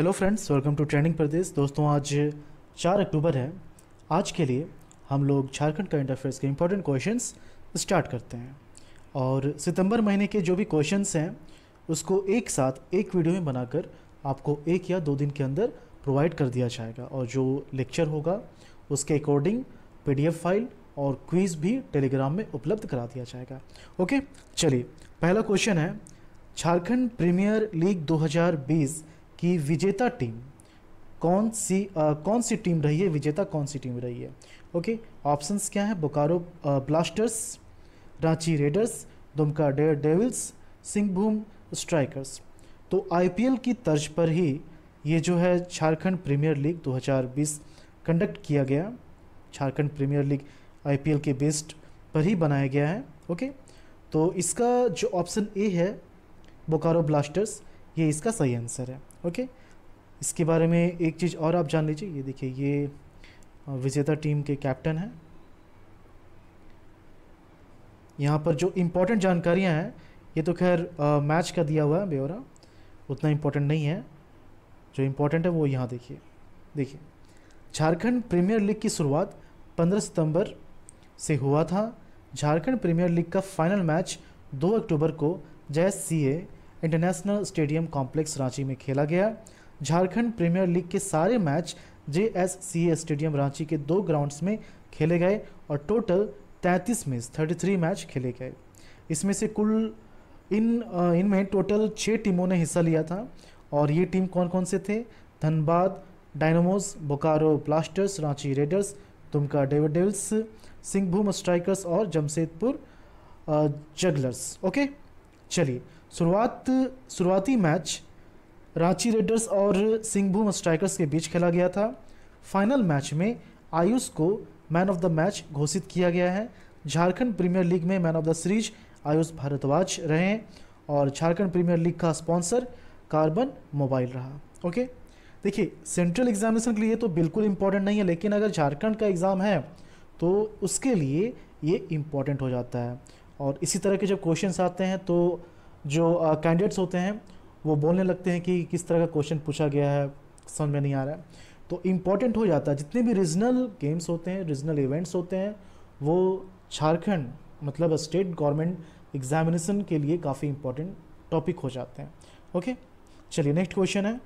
hello friends welcome to trending प्रदेश दोस्तों आज चार अक्टूबर है आज के लिए हम लोग झारखंड करंट अफेयर्स के इंपॉर्टेंट क्वेश्चंस स्टार्ट करते हैं और सितंबर महीने के जो भी क्वेश्चंस हैं उसको एक साथ एक वीडियो में बनाकर आपको एक या दो दिन के अंदर प्रोवाइड कर दिया जाएगा और जो लेक्चर होगा उसके अकॉर्डिंग पी फाइल और क्वीज़ भी टेलीग्राम में उपलब्ध करा दिया जाएगा ओके चलिए पहला क्वेश्चन है झारखंड प्रीमियर लीग 2020 कि विजेता टीम कौन सी आ, कौन सी टीम रही है विजेता कौन सी टीम रही है ओके ऑप्शंस क्या है Bokaro blasters Ranchi raiders Dumka dare devils Singhbhum strikers तो आईपीएल की तर्ज पर ही ये जो है झारखंड प्रीमियर लीग 2020 कंडक्ट किया गया झारखंड प्रीमियर लीग आईपीएल के बेस्ड पर ही बनाया गया है ओके तो इसका जो ऑप्शन ए है बोकारो ब्लास्टर्स ये इसका सही आंसर है ओके इसके बारे में एक चीज़ और आप जान लीजिए ये देखिए ये विजेता टीम के कैप्टन हैं यहाँ पर जो इम्पोर्टेंट जानकारियाँ हैं ये तो खैर मैच का दिया हुआ है ब्यौरा उतना इम्पोर्टेंट नहीं है जो इम्पोर्टेंट है वो यहाँ देखिए देखिए झारखंड प्रीमियर लीग की शुरुआत 15 सितंबर से हुआ था झारखंड प्रीमियर लीग का फाइनल मैच 2 अक्टूबर को J C international stadium complex Ranchi में खेला गया झारखंड प्रीमियर लीग के सारे मैच जे स्टेडियम रांची के दो ग्राउंड्स में खेले गए और टोटल 33 में 33 मैच खेले गए इसमें से कुल इन इनमें टोटल छः टीमों ने हिस्सा लिया था और ये टीम कौन कौन से थे Dhanbad dynamos Bokaro blasters Ranchi raiders Dumka David Singhbhum strikers और जमशेदपुर जगलर्स ओके चलिए शुरुआत शुरुआती मैच रांची रेडर्स और सिंहभूम स्ट्राइकर्स के बीच खेला गया था फाइनल मैच में आयुष को मैन ऑफ द मैच घोषित किया गया है झारखंड प्रीमियर लीग में man of the series Ayush Bhardwaj रहे और झारखंड प्रीमियर लीग का स्पॉन्सर कार्बन मोबाइल रहा ओके देखिए सेंट्रल एग्जामिनेशन के लिए तो बिल्कुल इम्पोर्टेंट नहीं है लेकिन अगर झारखंड का एग्ज़ाम है तो उसके लिए ये इम्पॉर्टेंट हो जाता है और इसी तरह के जब क्वेश्चंस आते हैं तो जो कैंडिडेट्स होते हैं वो बोलने लगते हैं कि किस तरह का क्वेश्चन पूछा गया है समझ में नहीं आ रहा है तो इम्पॉर्टेंट हो जाता है जितने भी रीजनल गेम्स होते हैं रीजनल इवेंट्स होते हैं वो झारखंड मतलब स्टेट गवर्नमेंट एग्जामिनेशन के लिए काफ़ी इम्पोर्टेंट टॉपिक हो जाते हैं ओके चलिए नेक्स्ट क्वेश्चन है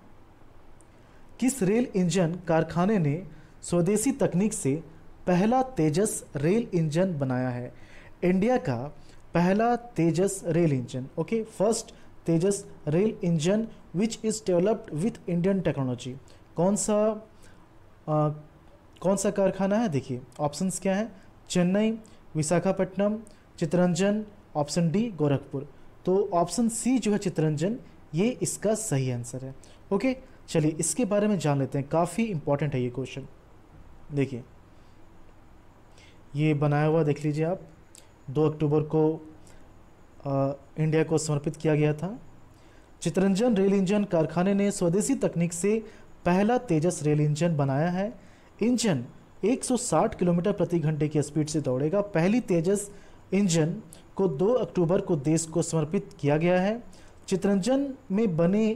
किस रेल इंजन कारखाने ने स्वदेशी तकनीक से पहला तेजस रेल इंजन बनाया है इंडिया का पहला Tejas rail engine okay first Tejas rail engine which is developed with Indian technology कौन सा आ, कौन सा कारखाना है देखिए ऑप्शंस क्या है चेन्नई विशाखापट्टनम चितरंजन ऑप्शन डी गोरखपुर तो ऑप्शन सी जो है चितरंजन ये इसका सही आंसर है ओके चलिए इसके बारे में जान लेते हैं काफ़ी इंपॉर्टेंट है ये क्वेश्चन देखिए ये बनाया हुआ देख लीजिए आप दो अक्टूबर को आ, इंडिया को समर्पित किया गया था चितरंजन रेल इंजन कारखाने ने स्वदेशी तकनीक से पहला तेजस रेल इंजन बनाया है इंजन 160 किलोमीटर प्रति घंटे की स्पीड से दौड़ेगा पहली तेजस इंजन को 2 अक्टूबर को देश को समर्पित किया गया है चितरंजन में बने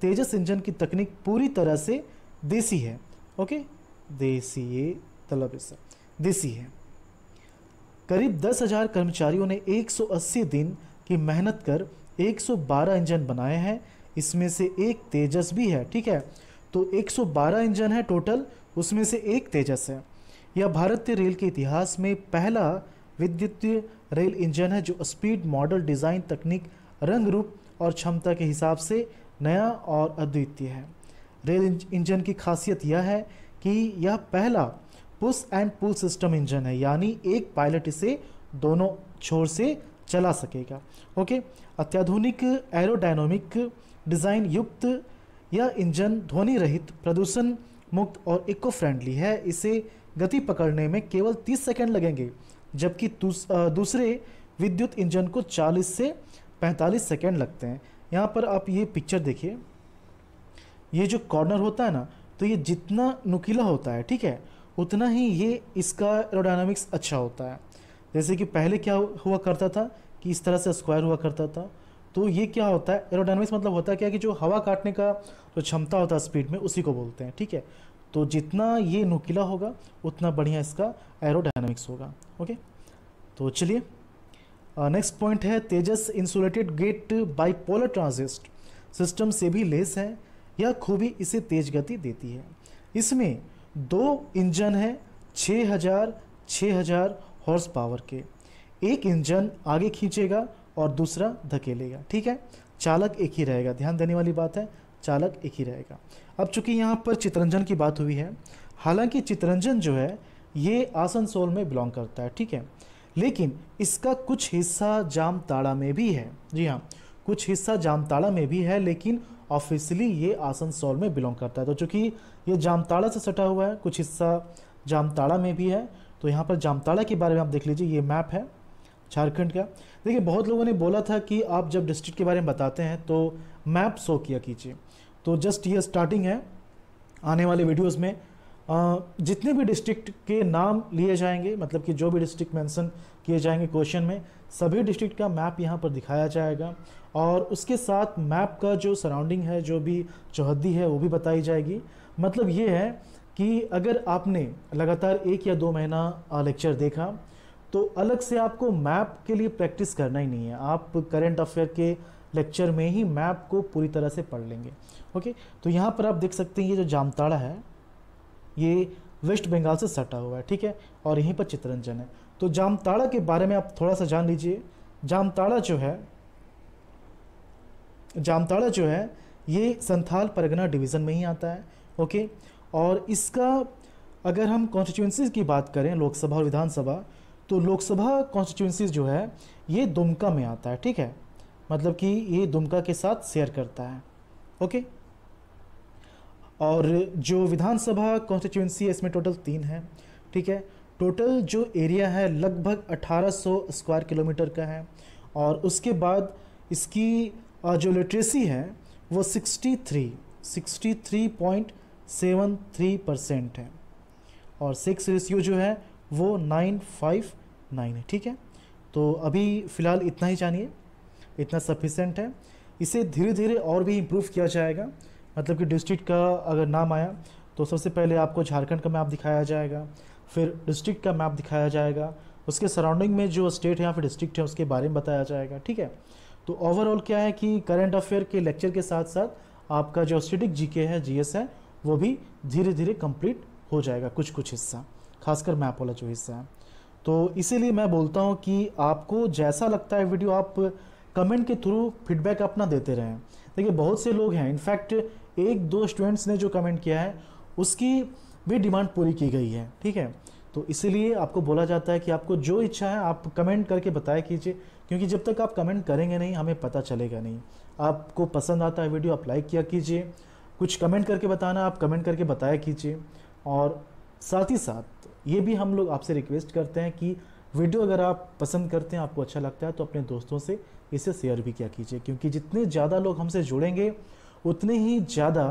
तेजस इंजन की तकनीक पूरी तरह से देसी है ओके देसी ये तलब देसी है करीब दस हज़ार कर्मचारियों ने 180 दिन की मेहनत कर 112 इंजन बनाए हैं इसमें से एक तेजस भी है ठीक है तो 112 इंजन है टोटल उसमें से एक तेजस है यह भारतीय रेल के इतिहास में पहला विद्युत रेल इंजन है जो स्पीड मॉडल डिज़ाइन तकनीक रंग रूप और क्षमता के हिसाब से नया और अद्वितीय है रेल इंजन की खासियत यह है कि यह पहला push and pull system engine है यानी एक पायलट इसे दोनों छोर से चला सकेगा ओके अत्याधुनिक एरोडायनामिक डिज़ाइन युक्त यह इंजन ध्वनि रहित प्रदूषण मुक्त और इको फ्रेंडली है इसे गति पकड़ने में केवल 30 सेकंड लगेंगे जबकि दूसरे विद्युत इंजन को 40 से 45 सेकंड लगते हैं यहाँ पर आप ये पिक्चर देखिए ये जो कॉर्नर होता है ना तो ये जितना नुकीला होता है ठीक है उतना ही ये इसका एरोडायनामिक्स अच्छा होता है जैसे कि पहले क्या हुआ करता था कि इस तरह से स्क्वायर हुआ करता था तो ये क्या होता है एरोडायनामिक्स मतलब होता है क्या कि जो हवा काटने का जो क्षमता होता है स्पीड में उसी को बोलते हैं ठीक है तो जितना ये नुकीला होगा उतना बढ़िया इसका एरोडायनामिक्स होगा ओके तो चलिए नेक्स्ट पॉइंट है Tejas insulated gate bipolar transistor system से भी लेस है यह खूबी इसे तेज गति देती है इसमें दो इंजन हैं 6000 6000 हॉर्स पावर के एक इंजन आगे खींचेगा और दूसरा धकेलेगा ठीक है चालक एक ही रहेगा ध्यान देने वाली बात है चालक एक ही रहेगा अब चूंकि यहाँ पर चितरंजन की बात हुई है हालांकि चितरंजन जो है ये आसनसोल में बिलोंग करता है ठीक है लेकिन इसका कुछ हिस्सा जामताड़ा में भी है जी हाँ कुछ हिस्सा जामताड़ा में भी है लेकिन ऑफिशियली ये आसनसोल में बिलोंग करता है तो चूँकि ये जामताड़ा से सटा हुआ है कुछ हिस्सा जामताड़ा में भी है तो यहाँ पर जामताड़ा के बारे में आप देख लीजिए ये मैप है झारखंड का देखिए बहुत लोगों ने बोला था कि आप जब डिस्ट्रिक्ट के बारे में बताते हैं तो मैप शो किया कीजिए तो जस्ट ये स्टार्टिंग है आने वाले वीडियोस में जितने भी डिस्ट्रिक्ट के नाम लिए जाएंगे मतलब कि जो भी डिस्ट्रिक्ट मेंशन किए जाएंगे क्वेश्चन में सभी डिस्ट्रिक्ट का मैप यहाँ पर दिखाया जाएगा और उसके साथ मैप का जो सराउंडिंग है जो भी चौहद्दी है वो भी बताई जाएगी मतलब ये है कि अगर आपने लगातार एक या दो महीना लेक्चर देखा तो अलग से आपको मैप के लिए प्रैक्टिस करना ही नहीं है आप करेंट अफेयर के लेक्चर में ही मैप को पूरी तरह से पढ़ लेंगे ओके तो यहाँ पर आप देख सकते हैं ये जो जामताड़ा है ये वेस्ट बंगाल से सटा हुआ है ठीक है और यहीं पर चितरंजन है तो जामताड़ा के बारे में आप थोड़ा सा जान लीजिए जामताड़ा जो है जामताड़ा जो है ये संथाल परगना डिवीज़न में ही आता है ओके और इसका अगर हम कॉन्स्टिट्यूंसीज की बात करें लोकसभा और विधानसभा तो लोकसभा कॉन्स्टिट्यूंसीज जो है ये दुमका में आता है ठीक है मतलब कि ये दुमका के साथ शेयर करता है ओके और जो विधानसभा कॉन्स्टिट्यूंसी है इसमें टोटल तीन है ठीक है टोटल जो एरिया है लगभग 1800 स्क्वायर किलोमीटर का है और उसके बाद इसकी जो लिटरेसी है वो 63 63.73 परसेंट है और सेक्स रेशियो जो है वो 959 है ठीक है तो अभी फ़िलहाल इतना ही जानिए इतना सफिशेंट है इसे धीरे धीरे और भी इम्प्रूव किया जाएगा मतलब कि डिस्ट्रिक्ट का अगर नाम आया तो सबसे पहले आपको झारखंड का मैप दिखाया जाएगा फिर डिस्ट्रिक्ट का मैप दिखाया जाएगा उसके सराउंडिंग में जो स्टेट है या फिर डिस्ट्रिक्ट है उसके बारे में बताया जाएगा ठीक है तो ओवरऑल क्या है कि करंट अफेयर के लेक्चर के साथ साथ आपका जो स्टेटिक जीके है जीएस है वो भी धीरे धीरे कंप्लीट हो जाएगा कुछ कुछ हिस्सा खासकर मैप वाला जो हिस्सा है तो इसीलिए मैं बोलता हूँ कि आपको जैसा लगता है वीडियो आप कमेंट के थ्रू फीडबैक अपना देते रहें देखिए बहुत से लोग हैं इनफैक्ट एक दो स्टूडेंट्स ने जो कमेंट किया है उसकी भी डिमांड पूरी की गई है ठीक है तो इसीलिए आपको बोला जाता है कि आपको जो इच्छा है आप कमेंट करके बताया कीजिए क्योंकि जब तक आप कमेंट करेंगे नहीं हमें पता चलेगा नहीं आपको पसंद आता है वीडियो आप लाइक किया कीजिए कुछ कमेंट करके बताना आप कमेंट करके बताया कीजिए और साथ ही साथ ये भी हम लोग आपसे रिक्वेस्ट करते हैं कि वीडियो अगर आप पसंद करते हैं आपको अच्छा लगता है तो अपने दोस्तों से इसे शेयर भी किया कीजिए क्योंकि जितने ज़्यादा लोग हमसे जुड़ेंगे उतने ही ज़्यादा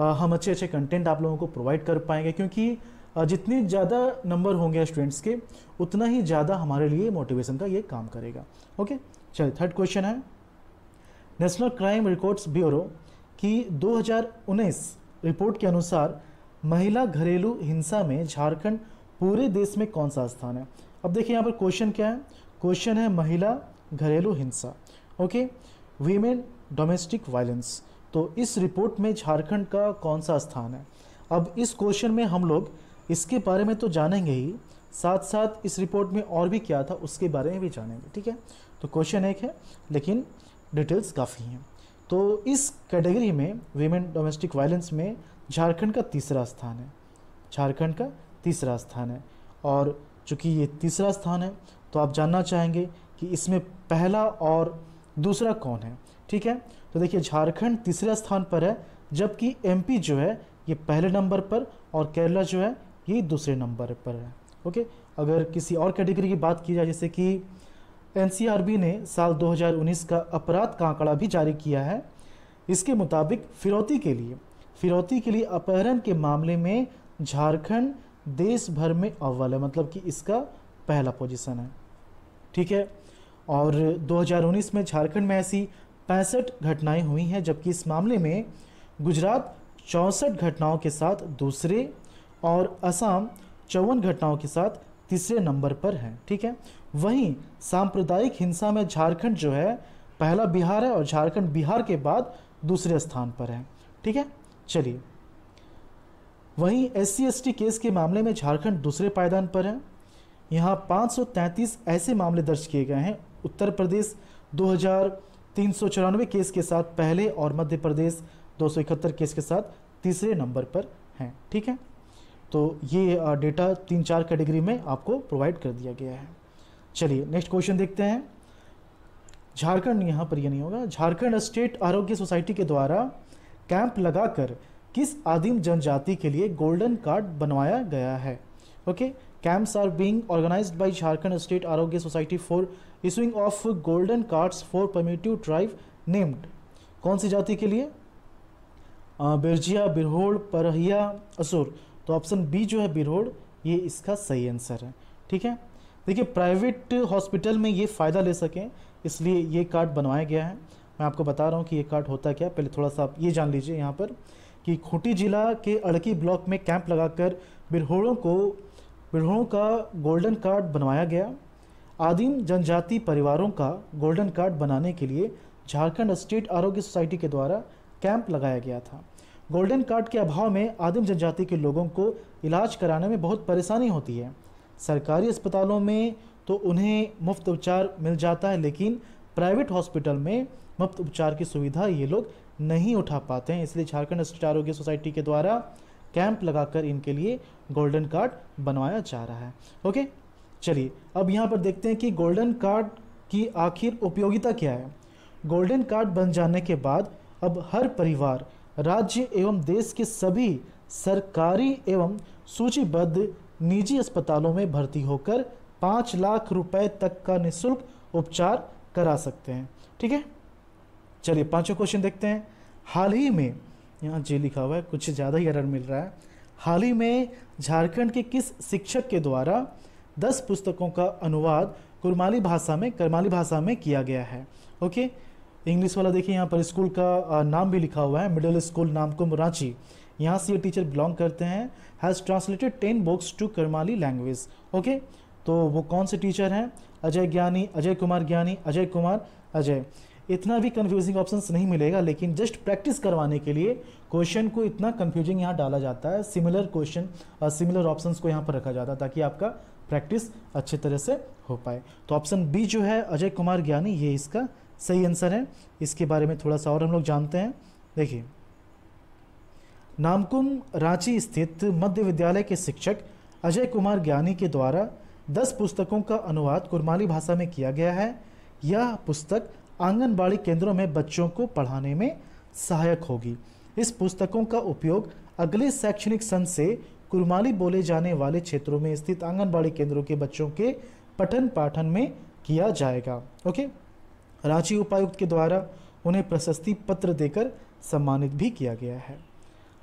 हम अच्छे अच्छे कंटेंट आप लोगों को प्रोवाइड कर पाएंगे क्योंकि जितने ज़्यादा नंबर होंगे स्टूडेंट्स के उतना ही ज़्यादा हमारे लिए मोटिवेशन का ये काम करेगा ओके चलिए थर्ड क्वेश्चन है नेशनल क्राइम रिकॉर्ड्स ब्यूरो की 2019 रिपोर्ट के अनुसार महिला घरेलू हिंसा में झारखंड पूरे देश में कौन सा स्थान है अब देखिए यहाँ पर क्वेश्चन क्या है क्वेश्चन है महिला घरेलू हिंसा ओके वीमेन डोमेस्टिक वायलेंस तो इस रिपोर्ट में झारखंड का कौन सा स्थान है अब इस क्वेश्चन में हम लोग इसके बारे में तो जानेंगे ही साथ साथ इस रिपोर्ट में और भी क्या था उसके बारे में भी जानेंगे ठीक है तो क्वेश्चन एक है लेकिन डिटेल्स काफ़ी हैं तो इस कैटेगरी में वीमेन डोमेस्टिक वायलेंस में झारखंड का तीसरा स्थान है झारखंड का तीसरा स्थान है और चूँकि ये तीसरा स्थान है तो आप जानना चाहेंगे कि इसमें पहला और दूसरा कौन है ठीक है तो देखिए झारखंड तीसरे स्थान पर है जबकि एमपी जो है ये पहले नंबर पर और केरला जो है ये दूसरे नंबर पर है ओके अगर किसी और कैटेगरी की बात की जाए जैसे कि एनसीआरबी ने साल 2019 का अपराध का आंकड़ा भी जारी किया है इसके मुताबिक फिरौती के लिए फिरौती के लिए अपहरण के मामले में झारखंड देश भर में अव्वल है मतलब कि इसका पहला पोजीशन है ठीक है और 2019 में झारखंड में ऐसी पैंसठ घटनाएं हुई हैं जबकि इस मामले में गुजरात चौंसठ घटनाओं के साथ दूसरे और असम चौवन घटनाओं के साथ तीसरे नंबर पर है ठीक है वहीं सांप्रदायिक हिंसा में झारखंड जो है पहला बिहार है और झारखंड बिहार के बाद दूसरे स्थान पर है ठीक है चलिए वहीं एस सी केस के मामले में झारखंड दूसरे पायदान पर है यहाँ 533 ऐसे मामले दर्ज किए गए हैं उत्तर प्रदेश तीन केस के साथ पहले और मध्य प्रदेश दो केस के साथ तीसरे नंबर पर हैं ठीक है तो ये डेटा तीन चार कैटेगरी में आपको प्रोवाइड कर दिया गया है चलिए नेक्स्ट क्वेश्चन देखते हैं झारखंड यहाँ पर यह नहीं होगा झारखंड स्टेट आरोग्य सोसाइटी के द्वारा कैंप लगाकर किस आदिम जनजाति के लिए गोल्डन कार्ड बनवाया गया है okay camps are being organised by Jharkhand state Arogya society for issuing of golden cards for primitive tribe named कौन सी जाति के लिए बिरजिया बिरहोड़ परहिया असुर तो ऑप्शन बी जो है बिरहोड़ ये इसका सही आंसर है ठीक है देखिए प्राइवेट हॉस्पिटल में ये फ़ायदा ले सकें इसलिए ये कार्ड बनवाया गया है मैं आपको बता रहा हूँ कि ये कार्ड होता क्या पहले थोड़ा सा आप ये जान लीजिए यहाँ पर कि खूंटी जिला के अड़की ब्लॉक में कैंप लगाकर बिरहोड़ों को बिरहोड़ों का गोल्डन कार्ड बनवाया गया आदिम जनजाति परिवारों का गोल्डन कार्ड बनाने के लिए झारखंड स्टेट आरोग्य सोसाइटी के द्वारा कैंप लगाया गया था गोल्डन कार्ड के अभाव में आदिम जनजाति के लोगों को इलाज कराने में बहुत परेशानी होती है सरकारी अस्पतालों में तो उन्हें मुफ्त उपचार मिल जाता है लेकिन प्राइवेट हॉस्पिटल में मुफ्त उपचार की सुविधा ये लोग नहीं उठा पाते हैं इसलिए झारखंड स्टेट आरोग्य सोसाइटी के द्वारा कैंप लगाकर इनके लिए गोल्डन कार्ड बनवाया जा रहा है ओके चलिए अब यहाँ पर देखते हैं कि गोल्डन कार्ड की आखिर उपयोगिता क्या है गोल्डन कार्ड बन जाने के बाद अब हर परिवार राज्य एवं देश के सभी सरकारी एवं सूचीबद्ध निजी अस्पतालों में भर्ती होकर पाँच लाख रुपए तक का निःशुल्क उपचार करा सकते हैं ठीक है चलिए पांचवा क्वेश्चन देखते हैं हाल ही में यहाँ जी लिखा हुआ है कुछ ज़्यादा ही एरर मिल रहा है हाल ही में झारखंड के किस शिक्षक के द्वारा दस पुस्तकों का अनुवाद कुरमाली भाषा में करमाली भाषा में किया गया है ओके इंग्लिश वाला देखिए यहाँ पर स्कूल का नाम भी लिखा हुआ है मिडिल स्कूल नाम को रांची यहाँ से ये टीचर बिलोंग करते हैं has translated ten books to Karmali language okay तो वो कौन से टीचर हैं अजय ज्ञानी अजय कुमार ज्ञानी अजय कुमार अजय इतना भी कन्फ्यूजिंग ऑप्शन नहीं मिलेगा लेकिन जस्ट प्रैक्टिस करवाने के लिए क्वेश्चन को इतना कन्फ्यूजिंग यहाँ डाला जाता है सिमिलर क्वेश्चन सिमिलर ऑप्शन को यहाँ पर रखा जाता है ताकि आपका प्रैक्टिस अच्छे तरह से हो पाए तो ऑप्शन बी जो है अजय कुमार ज्ञानी ये इसका सही आंसर है इसके बारे में थोड़ा सा और हम लोग जानते हैं देखिए नामकुम रांची स्थित मध्य विद्यालय के शिक्षक अजय कुमार ज्ञानी के द्वारा दस पुस्तकों का अनुवाद कुरमाली भाषा में किया गया है यह पुस्तक आंगनबाड़ी केंद्रों में बच्चों को पढ़ाने में सहायक होगी इस पुस्तकों का उपयोग अगले शैक्षणिक सन से कुरमाली बोले जाने वाले क्षेत्रों में स्थित आंगनबाड़ी केंद्रों के बच्चों के पठन पाठन में किया जाएगा ओके रांची उपायुक्त के द्वारा उन्हें प्रशस्ति पत्र देकर सम्मानित भी किया गया है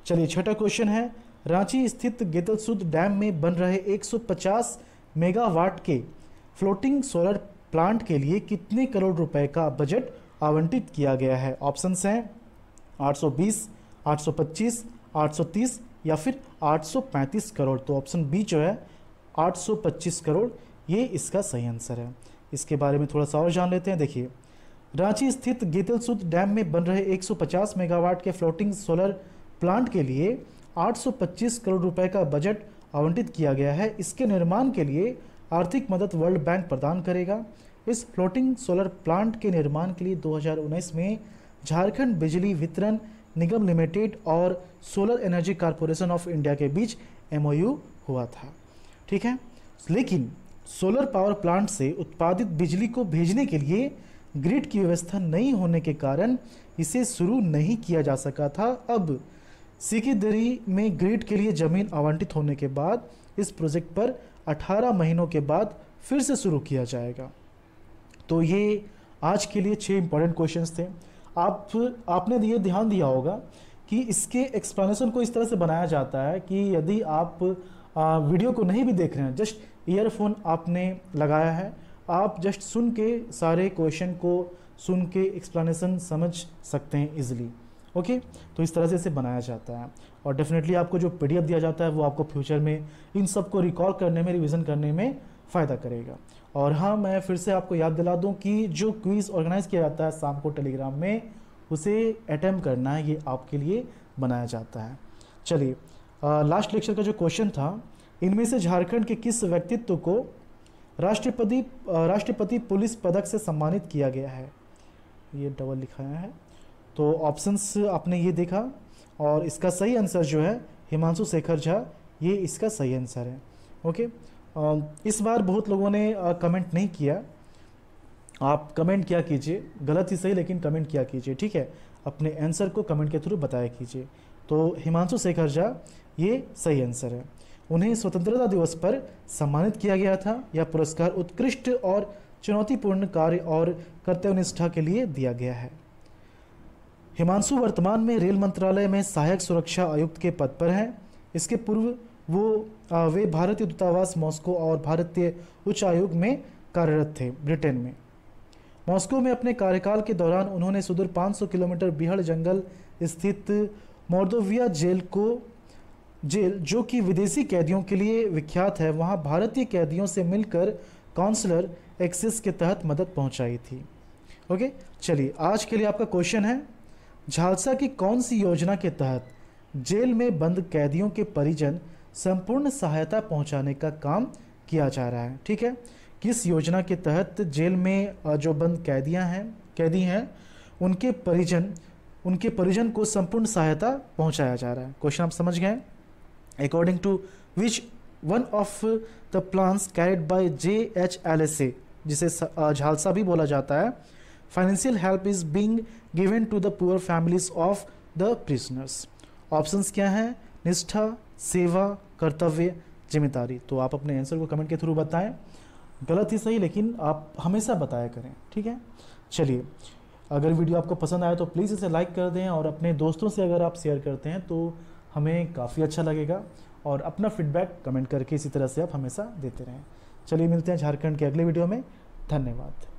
चलिए छठा क्वेश्चन है रांची स्थित गेतलसुद डैम में बन रहे 150 मेगावाट के फ्लोटिंग सोलर प्लांट के लिए कितने करोड़ रुपए का बजट आवंटित किया गया है ऑप्शंस हैं 820, 825, 830 या फिर 835 करोड़ तो ऑप्शन बी जो है 825 करोड़ ये इसका सही आंसर है इसके बारे में थोड़ा सा और जान लेते हैं देखिए रांची स्थित गीतलसुद डैम में बन रहे 150 मेगावाट के फ्लोटिंग सोलर प्लांट के लिए 825 करोड़ रुपए का बजट आवंटित किया गया है इसके निर्माण के लिए आर्थिक मदद वर्ल्ड बैंक प्रदान करेगा इस फ्लोटिंग सोलर प्लांट के निर्माण के लिए दो में झारखंड बिजली वितरण निगम लिमिटेड और solar energy corporation of India के बीच एमओयू हुआ था ठीक है लेकिन सोलर पावर प्लांट से उत्पादित बिजली को भेजने के लिए ग्रिड की व्यवस्था नहीं होने के कारण इसे शुरू नहीं किया जा सका था अब सिकीदरी में ग्रिड के लिए ज़मीन आवंटित होने के बाद इस प्रोजेक्ट पर 18 महीनों के बाद फिर से शुरू किया जाएगा तो ये आज के लिए छः इंपॉर्टेंट क्वेश्चंस थे आप आपने ये ध्यान दिया होगा कि इसके एक्सप्लेनेशन को इस तरह से बनाया जाता है कि यदि आप आ, वीडियो को नहीं भी देख रहे हैं जस्ट ईयरफोन आपने लगाया है आप जस्ट सुन के सारे क्वेश्चन को सुन के एक्सप्लेनेशन समझ सकते हैं इजीली ओके तो इस तरह से इसे बनाया जाता है और डेफिनेटली आपको जो एफ दिया जाता है वो आपको फ्यूचर में इन सब को रिकॉल करने में रिविज़न करने में फ़ायदा करेगा और हाँ मैं फिर से आपको याद दिला दूं कि जो क्विज़ ऑर्गेनाइज़ किया जाता है शाम को टेलीग्राम में उसे अटैम्प करना है ये आपके लिए बनाया जाता है चलिए लास्ट लेक्चर का जो क्वेश्चन था इनमें से झारखंड के किस व्यक्तित्व को राष्ट्रपति राष्ट्रपति पुलिस पदक से सम्मानित किया गया है ये डबल लिखाया है तो ऑप्शंस आपने ये देखा और इसका सही आंसर जो है हिमांशु शेखर झा ये इसका सही आंसर है ओके इस बार बहुत लोगों ने कमेंट नहीं किया आप कमेंट क्या कीजिए गलत ही सही लेकिन कमेंट क्या कीजिए ठीक है अपने आंसर को कमेंट के थ्रू बताया कीजिए तो हिमांशु शेखर झा ये सही आंसर है उन्हें स्वतंत्रता दिवस पर सम्मानित किया गया था यह पुरस्कार उत्कृष्ट और चुनौतीपूर्ण कार्य और कर्तव्यनिष्ठा के लिए दिया गया है हिमांशु वर्तमान में रेल मंत्रालय में सहायक सुरक्षा आयुक्त के पद पर हैं इसके पूर्व वो वे भारतीय दूतावास मॉस्को और भारतीय उच्च आयोग में कार्यरत थे ब्रिटेन में मॉस्को में अपने कार्यकाल के दौरान उन्होंने सुदूर 500 किलोमीटर बिहड़ जंगल स्थित मोर्दोविया जेल को जेल जो कि विदेशी कैदियों के लिए विख्यात है वहां भारतीय कैदियों से मिलकर काउंसलर एक्सिस के तहत मदद पहुंचाई थी ओके चलिए आज के लिए आपका क्वेश्चन है झालसा की कौन सी योजना के तहत जेल में बंद कैदियों के परिजन संपूर्ण सहायता पहुंचाने का काम किया जा रहा है ठीक है किस योजना के तहत जेल में जो बंद कैदियां हैं कैदी हैं उनके परिजन उनके परिजन को संपूर्ण सहायता पहुंचाया जा रहा है क्वेश्चन आप समझ गए according to which one of the plans carried by J H L S A जिसे झालसा भी बोला जाता है financial help is being given to the poor families of the prisoners options क्या हैं निष्ठा सेवा कर्तव्य जिम्मेदारी तो आप अपने आंसर को कमेंट के थ्रू बताएं गलत ही सही लेकिन आप हमेशा बताया करें ठीक है चलिए अगर वीडियो आपको पसंद आया तो प्लीज़ इसे लाइक कर दें और अपने दोस्तों से अगर आप शेयर करते हैं तो हमें काफ़ी अच्छा लगेगा और अपना फीडबैक कमेंट करके इसी तरह से आप हमेशा देते रहें चलिए मिलते हैं झारखंड के अगले वीडियो में धन्यवाद